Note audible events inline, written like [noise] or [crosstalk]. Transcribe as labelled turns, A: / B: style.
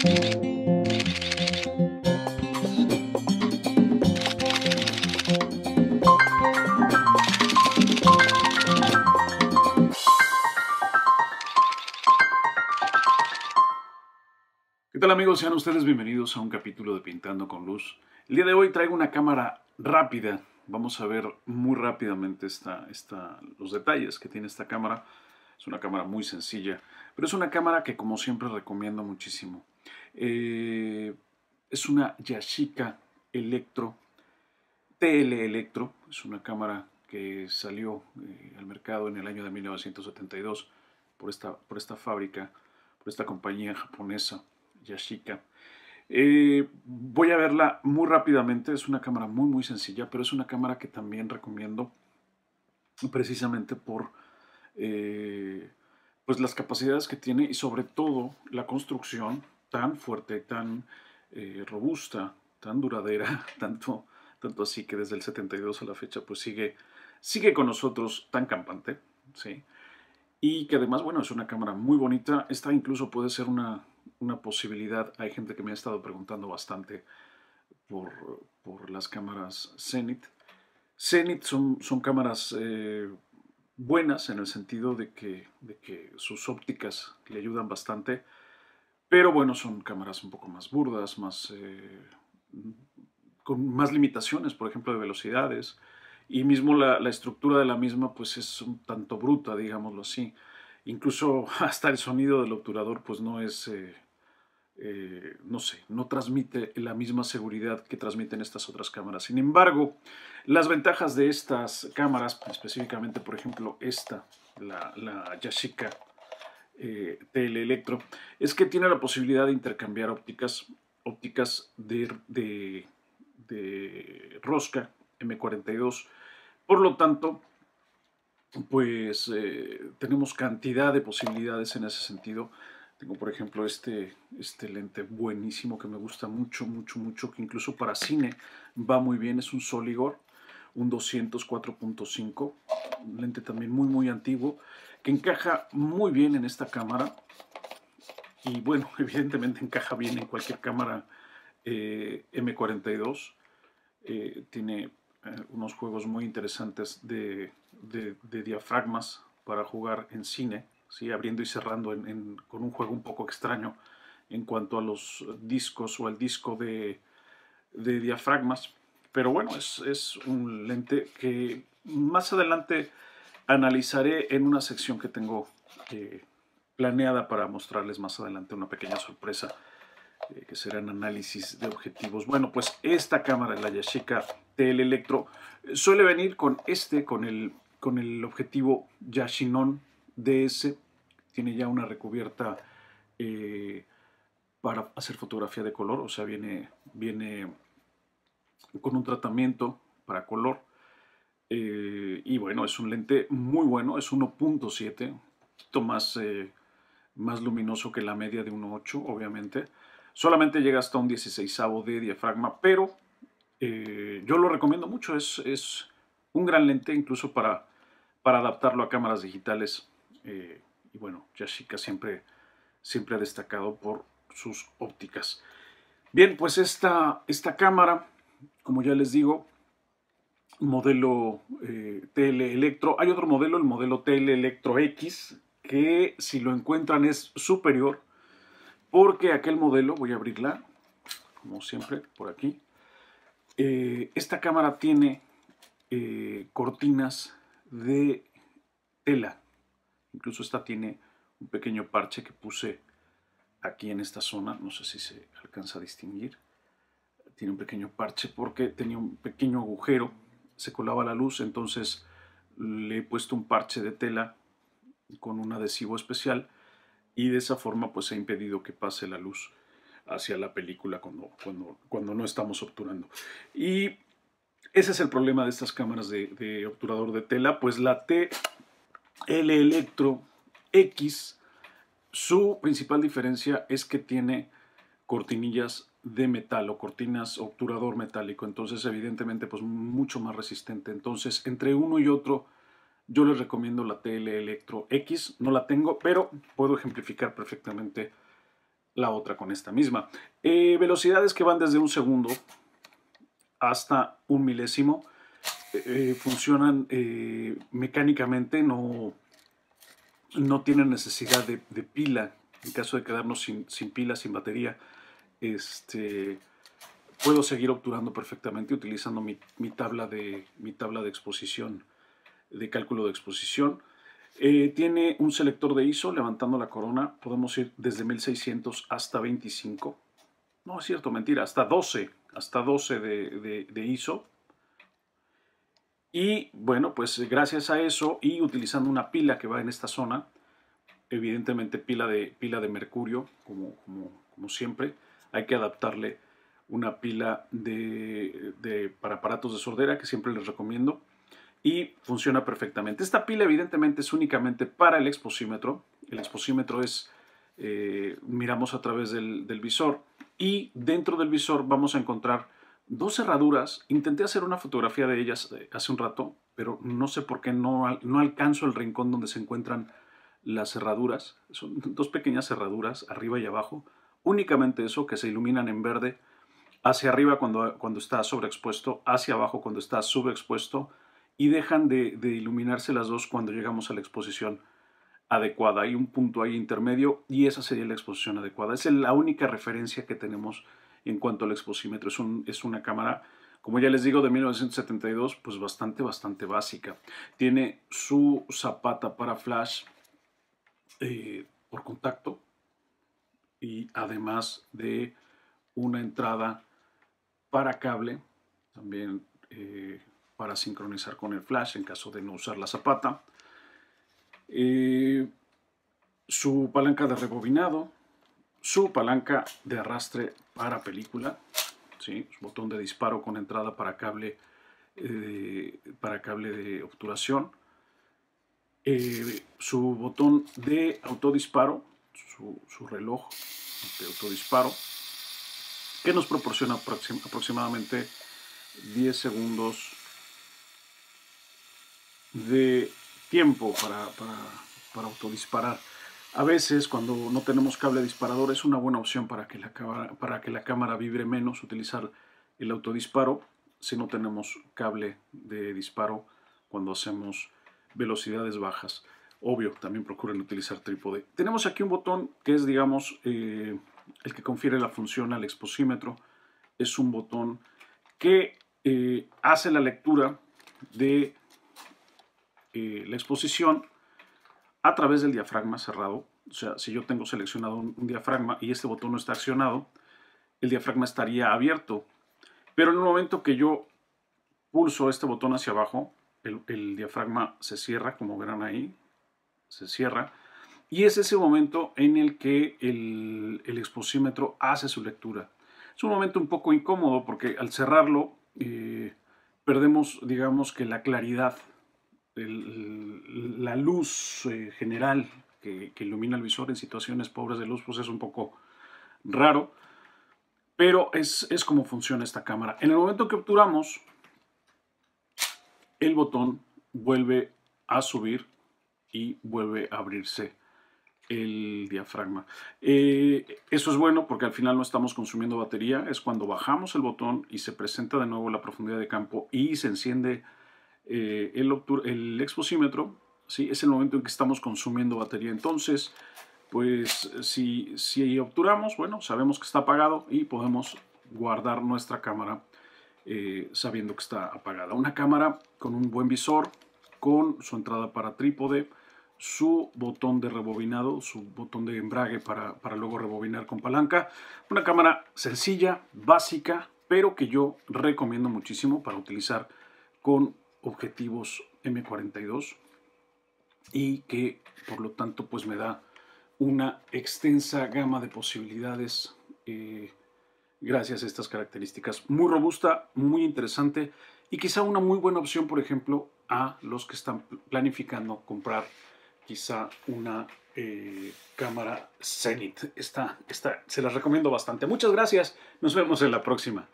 A: ¿Qué tal amigos? Sean ustedes bienvenidos a un capítulo de Pintando con Luz. El día de hoy traigo una cámara rápida. Vamos a ver muy rápidamente esta, los detalles que tiene esta cámara. Es una cámara muy sencilla, pero es una cámara que como siempre recomiendo muchísimo. Eh, es una Yashica Electro, TL Electro, es una cámara que salió eh, al mercado en el año de 1972 por esta, por esta fábrica, por esta compañía japonesa, Yashica. Eh, voy a verla muy rápidamente, es una cámara muy muy sencilla, pero es una cámara que también recomiendo precisamente por pues las capacidades que tiene y sobre todo la construcción tan fuerte, tan eh, robusta, tan duradera, [laughs] tanto, tanto así que desde el 72 a la fecha pues sigue, sigue con nosotros tan campante, ¿sí? Y que además, bueno, es una cámara muy bonita, esta incluso puede ser una, una posibilidad, hay gente que me ha estado preguntando bastante por, las cámaras Zenith. Zenith son, son cámaras... Eh, buenas en el sentido de que, de que, sus ópticas le ayudan bastante pero bueno, son cámaras un poco más burdas, más, eh, con más limitaciones, por ejemplo, de velocidades. Y mismo la, estructura de la misma pues es un tanto bruta, digámoslo así. Incluso [laughs] hasta el sonido del obturador pues no es, eh, eh, no sé, no transmite la misma seguridad que transmiten estas otras cámaras. Sin embargo, las ventajas de estas cámaras, específicamente por ejemplo esta, la, la Yashica eh, Teleelectro, es que tiene la posibilidad de intercambiar ópticas, ópticas de, de, rosca M42. Por lo tanto, pues eh, tenemos cantidad de posibilidades en ese sentido. Tengo, por ejemplo, este, este lente buenísimo que me gusta mucho, mucho, mucho, que incluso para cine va muy bien. Es un Soligor, un 204.5 lente también muy muy antiguo, que encaja muy bien en esta cámara. Y bueno, [laughs] evidentemente encaja bien en cualquier cámara eh, M42. Eh, tiene eh, unos juegos muy interesantes de, diafragmas para jugar en cine, ¿sí? abriendo y cerrando con un juego un poco extraño en cuanto a los discos o al disco de, diafragmas. Pero bueno, es, un lente que más adelante analizaré en una sección que tengo eh, planeada para mostrarles más adelante una pequeña sorpresa eh, que será análisis de objetivos. Bueno, pues esta cámara, la Yashica TL Electro, suele venir con este, con el, con el objetivo Yashinon DS. Tiene ya una recubierta eh, para hacer fotografía de color, o sea, viene, viene con un tratamiento para color eh, y bueno, es un lente muy bueno, es 1.7, un poquito más, eh, más luminoso que la media de 1.8, obviamente. Solamente llega hasta un 16 de diafragma, pero eh, yo lo recomiendo mucho, es, un gran lente incluso para, para adaptarlo a cámaras digitales. y bueno, Yashica siempre, siempre ha destacado por sus ópticas. Bien, pues esta cámara, como ya les digo, modelo eh, Electro. Hay otro modelo, el modelo TL Electro X, que si lo encuentran es superior, porque aquel modelo, voy a abrirla, como siempre, por aquí. Eh, esta cámara tiene eh, cortinas de tela. Incluso esta tiene un pequeño parche que puse aquí en esta zona. No sé si se alcanza a distinguir. Tiene un pequeño parche porque tenía un pequeño agujero se colaba la luz, entonces le he puesto un parche de tela con un adhesivo especial y de esa forma pues he impedido que pase la luz hacia la película cuando, cuando, cuando no estamos obturando. Y ese es el problema de estas cámaras de, obturador de tela, pues la TL Electro X, su principal diferencia es que tiene cortinillas de metal o cortinas obturador metálico, entonces evidentemente pues mucho más resistente. Entonces entre uno y otro yo les recomiendo la tele Electro X, no la tengo, pero puedo ejemplificar perfectamente la otra con esta misma. Eh, velocidades que van desde un segundo hasta un milésimo eh, eh, funcionan mecánicamente, no, no tienen necesidad de, pila en caso de quedarnos sin, sin pila, sin batería este, puedo seguir obturando perfectamente utilizando mi, tabla, de, mi tabla de exposición, de cálculo de exposición. Eh, tiene un selector de ISO, levantando la corona, podemos ir desde 1600 hasta 25. No, es cierto, mentira, hasta 12, hasta 12 de, ISO. Y bueno, pues gracias a eso y utilizando una pila que va en esta zona, evidentemente pila de, pila de mercurio, como siempre, hay que adaptarle una pila de, para aparatos de sordera que siempre les recomiendo y funciona perfectamente. Esta pila evidentemente es únicamente para el exposímetro. El exposímetro es, eh, miramos a través del, del visor y dentro del visor vamos a encontrar dos cerraduras. Intenté hacer una fotografía de ellas eh, hace un rato, pero no sé por qué no, no alcanzo el rincón donde se encuentran las cerraduras. Son dos pequeñas cerraduras arriba y abajo únicamente eso, que se iluminan en verde hacia arriba cuando, cuando está sobreexpuesto, hacia abajo cuando está subexpuesto y dejan de, iluminarse las dos cuando llegamos a la exposición adecuada. Hay un punto ahí intermedio y esa sería la exposición adecuada. Es la única referencia que tenemos en cuanto al exposímetro. Es, es una cámara, como ya les digo, de 1972, pues bastante, bastante básica. Tiene su zapata para flash eh, por contacto, y además de una entrada para cable, también eh, para sincronizar con el flash en caso de no usar la zapata. Eh, su palanca de rebobinado, su palanca de arrastre para película, su botón de disparo con entrada para cable, eh, para cable de obturación, su botón de autodisparo su, reloj de autodisparo, que nos proporciona aproximadamente 10 segundos de tiempo para, autodisparar. A veces, cuando no tenemos cable disparador, es una buena opción para para que la cámara vibre menos utilizar el autodisparo si no tenemos cable de disparo cuando hacemos velocidades bajas. Obvio, también procuren utilizar trípode. Tenemos aquí un botón que es, digamos, eh, el que confiere la función al exposímetro. Es un botón que eh, hace la lectura de eh, la exposición a través del diafragma cerrado. O sea, si yo tengo seleccionado un, diafragma y este botón no está accionado, el diafragma estaría abierto. Pero en el momento que yo pulso este botón hacia abajo, el diafragma se cierra, como verán ahí, se cierra. Y es ese momento en el que el, exposímetro hace su lectura. Es un momento un poco incómodo porque al cerrarlo eh, perdemos, digamos que la claridad, la luz eh, general que, ilumina el visor en situaciones pobres de luz, pues es un poco raro. Pero es, es como funciona esta cámara. En el momento que obturamos, el botón vuelve a subir y vuelve a abrirse el diafragma. Eh, eso es bueno porque al final no estamos consumiendo batería, es cuando bajamos el botón y se presenta de nuevo la profundidad de campo y se enciende eh, el, el exposímetro, ¿sí? es el momento en que estamos consumiendo batería. Entonces, pues si, si obturamos, bueno, sabemos que está apagado y podemos guardar nuestra cámara eh, sabiendo que está apagada. Una cámara con un buen visor, con su entrada para trípode, su botón de rebobinado, su botón de embrague para, luego rebobinar con palanca. Una cámara sencilla, básica, pero que yo recomiendo muchísimo para utilizar con objetivos M42 y que por lo tanto pues me da una extensa gama de posibilidades eh, gracias a estas características. Muy robusta, muy interesante y quizá una muy buena opción, por ejemplo, a los que están planificando comprar quizá una eh, cámara Zenith. Esta, esta, se las recomiendo bastante. Muchas gracias. Nos vemos en la próxima.